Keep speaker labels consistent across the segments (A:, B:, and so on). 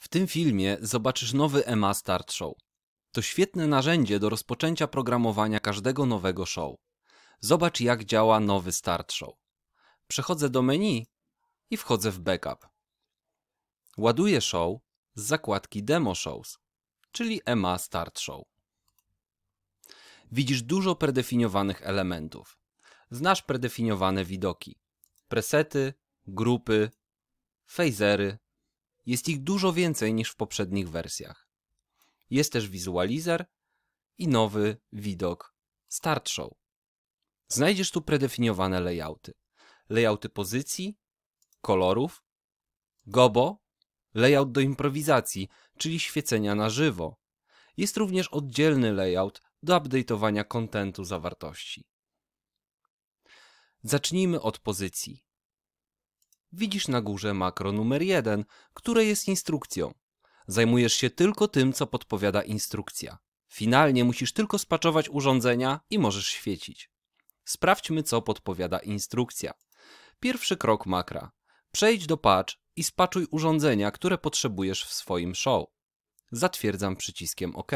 A: W tym filmie zobaczysz nowy EMA Start Show. To świetne narzędzie do rozpoczęcia programowania każdego nowego show. Zobacz jak działa nowy Start Show. Przechodzę do menu i wchodzę w backup. Ładuję show z zakładki Demo Shows, czyli EMA Start Show. Widzisz dużo predefiniowanych elementów. Znasz predefiniowane widoki. Presety, grupy, phasery, jest ich dużo więcej niż w poprzednich wersjach. Jest też wizualizer i nowy widok Start Show. Znajdziesz tu predefiniowane layouty. Layouty pozycji, kolorów, gobo, layout do improwizacji, czyli świecenia na żywo. Jest również oddzielny layout do update'owania kontentu zawartości. Zacznijmy od pozycji. Widzisz na górze makro numer 1, które jest instrukcją. Zajmujesz się tylko tym, co podpowiada instrukcja. Finalnie musisz tylko spaczować urządzenia i możesz świecić. Sprawdźmy, co podpowiada instrukcja. Pierwszy krok makra. Przejdź do patch i spaczuj urządzenia, które potrzebujesz w swoim show. Zatwierdzam przyciskiem OK.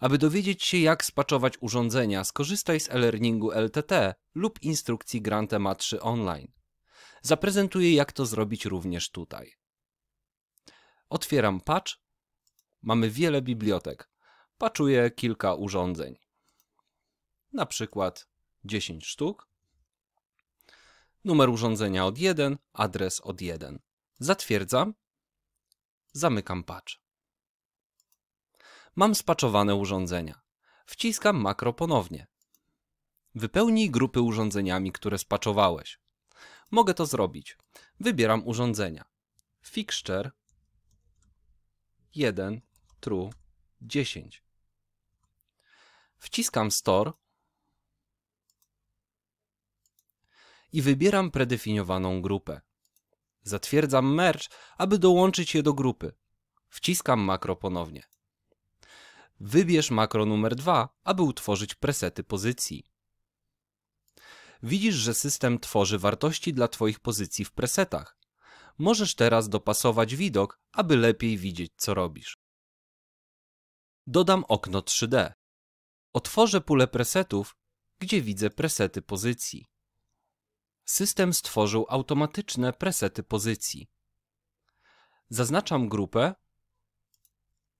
A: Aby dowiedzieć się, jak spaczować urządzenia, skorzystaj z e-learningu LTT lub instrukcji Grantema 3 online. Zaprezentuję, jak to zrobić również tutaj. Otwieram patch. Mamy wiele bibliotek. Paczuję kilka urządzeń. Na przykład 10 sztuk. Numer urządzenia od 1, adres od 1. Zatwierdzam. Zamykam patch. Mam spaczowane urządzenia. Wciskam makro ponownie. Wypełnij grupy urządzeniami, które spaczowałeś. Mogę to zrobić. Wybieram urządzenia. Fixture 1 true 10. Wciskam store i wybieram predefiniowaną grupę. Zatwierdzam merge, aby dołączyć je do grupy. Wciskam makro ponownie. Wybierz makro numer 2, aby utworzyć presety pozycji widzisz, że system tworzy wartości dla Twoich pozycji w presetach. Możesz teraz dopasować widok, aby lepiej widzieć, co robisz. Dodam okno 3D. Otworzę pulę presetów, gdzie widzę presety pozycji. System stworzył automatyczne presety pozycji. Zaznaczam grupę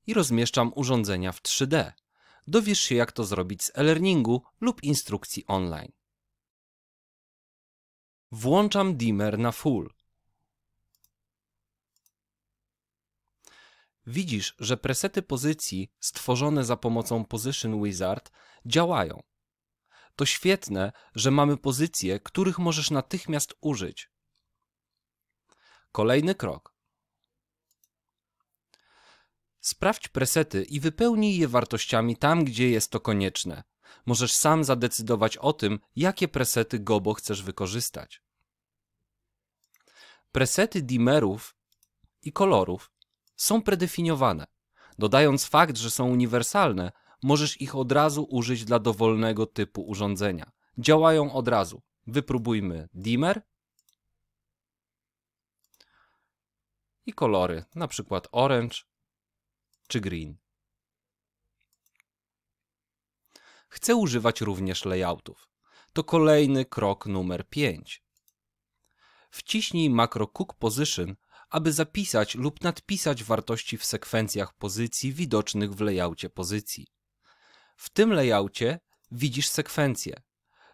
A: i rozmieszczam urządzenia w 3D. Dowiesz się, jak to zrobić z e-learningu lub instrukcji online. Włączam dimmer na full. Widzisz, że presety pozycji stworzone za pomocą Position Wizard działają. To świetne, że mamy pozycje, których możesz natychmiast użyć. Kolejny krok. Sprawdź presety i wypełnij je wartościami tam, gdzie jest to konieczne. Możesz sam zadecydować o tym, jakie presety gobo chcesz wykorzystać. Presety dimerów i kolorów są predefiniowane. Dodając fakt, że są uniwersalne, możesz ich od razu użyć dla dowolnego typu urządzenia. Działają od razu. Wypróbujmy dimmer i kolory, na przykład orange czy green. Chcę używać również layoutów. To kolejny krok numer 5. Wciśnij makro cook position, aby zapisać lub nadpisać wartości w sekwencjach pozycji widocznych w layoutie pozycji. W tym layoutie widzisz sekwencje.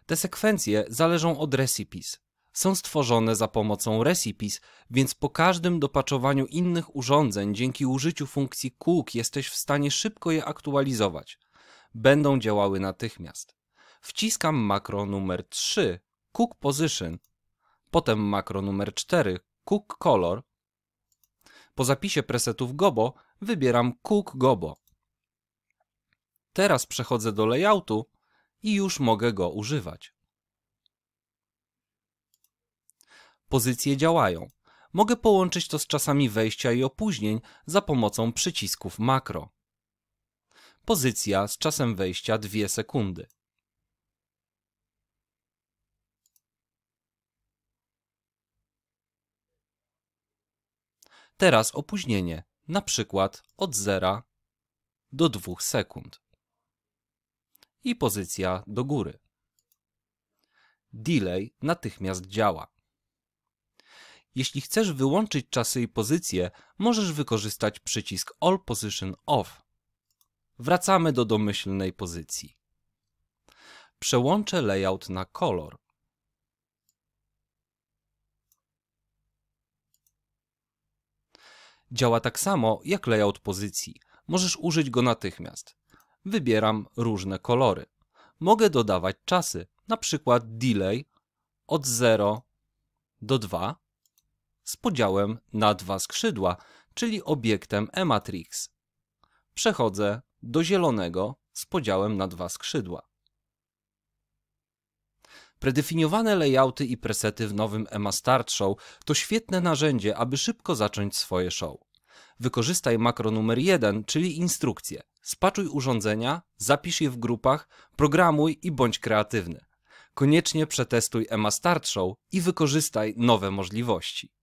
A: Te sekwencje zależą od recipes są stworzone za pomocą recipes, więc po każdym dopaczowaniu innych urządzeń dzięki użyciu funkcji cook jesteś w stanie szybko je aktualizować. Będą działały natychmiast. Wciskam makro numer 3 cook position, potem makro numer 4 cook color. Po zapisie presetów gobo wybieram cook gobo. Teraz przechodzę do layoutu i już mogę go używać. pozycje działają. Mogę połączyć to z czasami wejścia i opóźnień za pomocą przycisków makro. Pozycja z czasem wejścia 2 sekundy. Teraz opóźnienie, na przykład od 0 do 2 sekund. I pozycja do góry. Delay natychmiast działa. Jeśli chcesz wyłączyć czasy i pozycje, możesz wykorzystać przycisk All Position Off. Wracamy do domyślnej pozycji. Przełączę layout na kolor. Działa tak samo jak layout pozycji. Możesz użyć go natychmiast. Wybieram różne kolory. Mogę dodawać czasy, na przykład delay od 0 do 2 z podziałem na dwa skrzydła, czyli obiektem E-matrix. Przechodzę do zielonego z podziałem na dwa skrzydła. Predefiniowane layouty i presety w nowym EMA Start Show to świetne narzędzie, aby szybko zacząć swoje show. Wykorzystaj makro numer 1, czyli instrukcje. Spaczuj urządzenia, zapisz je w grupach, programuj i bądź kreatywny. Koniecznie przetestuj EMA Start Show i wykorzystaj nowe możliwości.